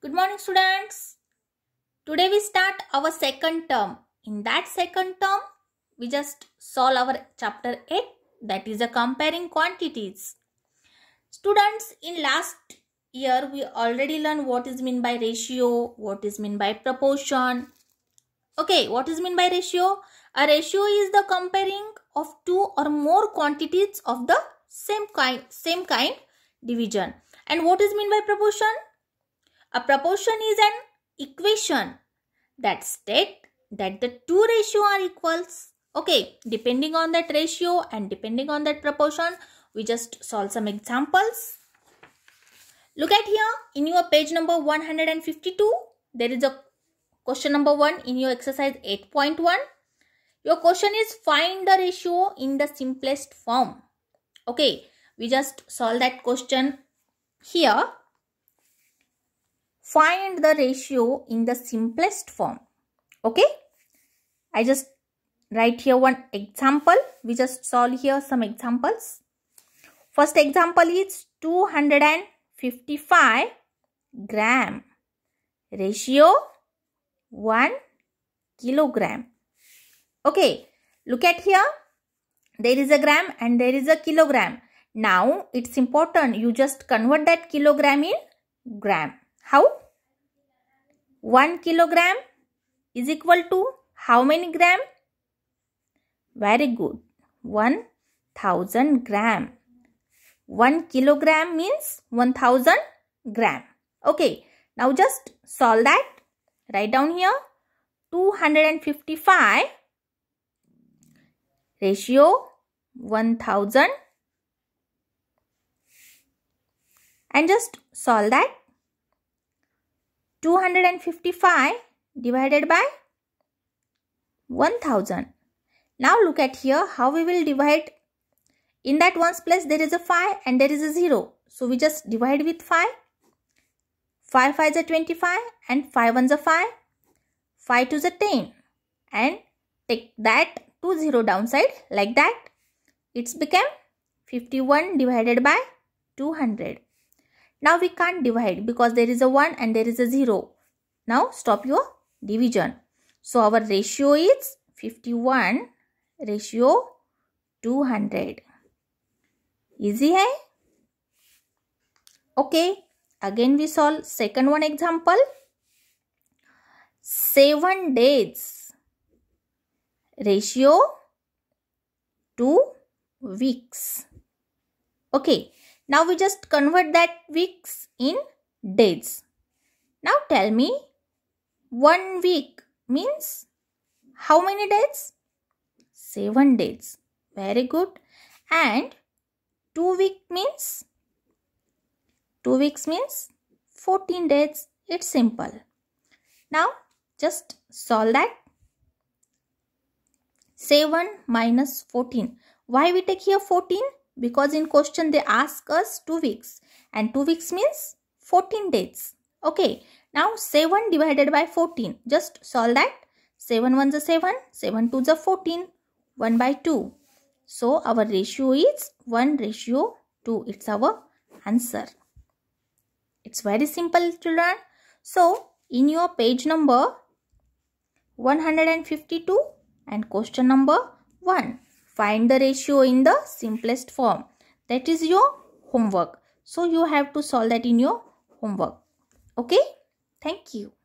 Good morning students. Today we start our second term. In that second term, we just solve our chapter 8 that is the comparing quantities. Students, in last year we already learned what is mean by ratio, what is mean by proportion. Okay, what is mean by ratio? A ratio is the comparing of two or more quantities of the same kind, same kind division. And what is mean by proportion? A proportion is an equation that state that the two ratio are equals. Okay, depending on that ratio and depending on that proportion, we just solve some examples. Look at here in your page number 152, there is a question number 1 in your exercise 8.1. Your question is find the ratio in the simplest form. Okay, we just solve that question here. Find the ratio in the simplest form. Okay. I just write here one example. We just solve here some examples. First example is 255 gram. Ratio 1 kilogram. Okay. Look at here. There is a gram and there is a kilogram. Now, it's important you just convert that kilogram in gram. How? 1 kilogram is equal to how many gram? Very good. 1000 gram. 1 kilogram means 1000 gram. Okay. Now just solve that. Write down here. 255 ratio 1000 and just solve that 255 divided by 1000. Now look at here how we will divide. In that ones place there is a 5 and there is a 0. So we just divide with 5. 5 5 is a 25 and 5 1 a 5. 5 is a 10 and take that to 0 downside like that. It's become 51 divided by 200. Now we can't divide because there is a 1 and there is a 0. Now stop your division. So our ratio is 51 ratio 200. Easy hai? Okay. Again we solve second one example. 7 days ratio 2 weeks. Okay. Now we just convert that weeks in days. Now tell me one week means how many days? 7 days. Very good. And 2 week means? 2 weeks means 14 days. It's simple. Now just solve that. 7 minus 14. Why we take here 14? because in question they ask us 2 weeks and 2 weeks means 14 days. Okay. Now 7 divided by 14. Just solve that. 7 1's is 7. 7 2's a 14. 1 by 2. So our ratio is 1 ratio 2. It's our answer. It's very simple children. So in your page number 152 and question number 1. Find the ratio in the simplest form. That is your homework. So you have to solve that in your homework. Okay? Thank you.